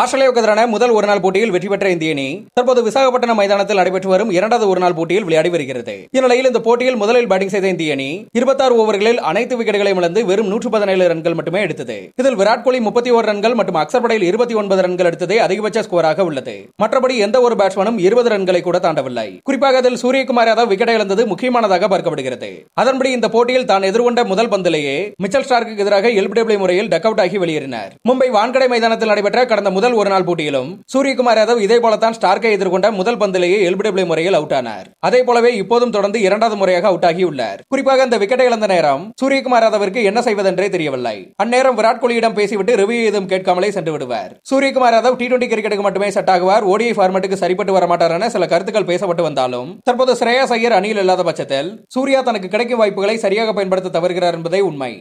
ஆஸ்திரேலியாவுக்கு எதிரான முதல் ஒருநாள் போட்டியில் வெற்றி பெற்ற இந்திய அணி தற்போது விசாகப்பட்டினம் மைதானத்தில் நடைபெற்று வரும் இரண்டாவது ஒருநாள் போட்டியில் விளையாடி வருகிறது இந்நிலையில் இந்த போட்டியில் முதலில் பேட்டிங் செய்த இந்திய அணி இருபத்தாறு ஓவர்களில் அனைத்து விக்கெட்டுகளையும் இழந்து வெறும் நூற்று பதினேழு ரன்கள் மட்டுமே எடுத்தது இதில் விராட் கோலி முப்பத்தி ஒரு ரன்கள் மற்றும் அக்சர் படையில் இருபத்தி ஒன்பது ரன்கள் எடுத்ததே அதிகபட்ச ஸ்கோராக உள்ளது மற்றபடி எந்த ஒரு பேட்ஸ்மேனும் இருபது ரன்களை கூட தாண்டவில்லை குறிப்பாக அதில் சூரியகுமார் யாதவ் விக்கெட் இழந்தது முக்கியமானதாக பார்க்கப்படுகிறது அதன்படி இந்த போட்டியில் தான் எதிர்கொண்ட முதல் பந்திலேயே மிச்சல் ஸ்டார்க்கு எதிராக எல்பிடபிள்யூ முறையில் டக் அவுட் ஆகி வெளியேறினார் மும்பை வான்கடை மைதானத்தில் நடைபெற்ற கடந்த முதல் முதல் ஒரு நாள் போட்டியிலும் சூரியகுமார் யாதவ் இதே போலத்தான் ஸ்டார்க்கை எதிர்கொண்ட முதல் பந்திலேயே எல்பிடபிள்யூ முறையில் அவுட் ஆனார் அதே போலவே இப்போதும் தொடர்ந்து இரண்டாவது முறையாக அவுட் ஆகியுள்ளார் குறிப்பாக அந்த விக்கெட்டை இழந்த நேரம் சூரியகுமார் யாதவிற்கு என்ன செய்வதென்றே தெரியவில்லை அந்நேரம் விராட் கோலியிடம் பேசிவிட்டு ரிவ்யூ எதுவும் கேட்காமலே சென்று விடுவார் சூரியகுமார் யாதவ் டி டுவெண்டி கிரிக்கெட்டுக்கு மட்டுமே செட் ஆகுவார் ஓடிஐ ஃபார்மேட்டுக்கு சரிப்பட்டு வர மாட்டார் என சில கருத்துக்கள் பேசப்பட்டு வந்தாலும் தற்போது ஸ்ரேயா ஐயர் அணியில் இல்லாத பட்சத்தில் சூர்யா தனக்கு கிடைக்கும் வாய்ப்புகளை சரியாக பயன்படுத்த தவறுகிறார் என்பதே உண்மை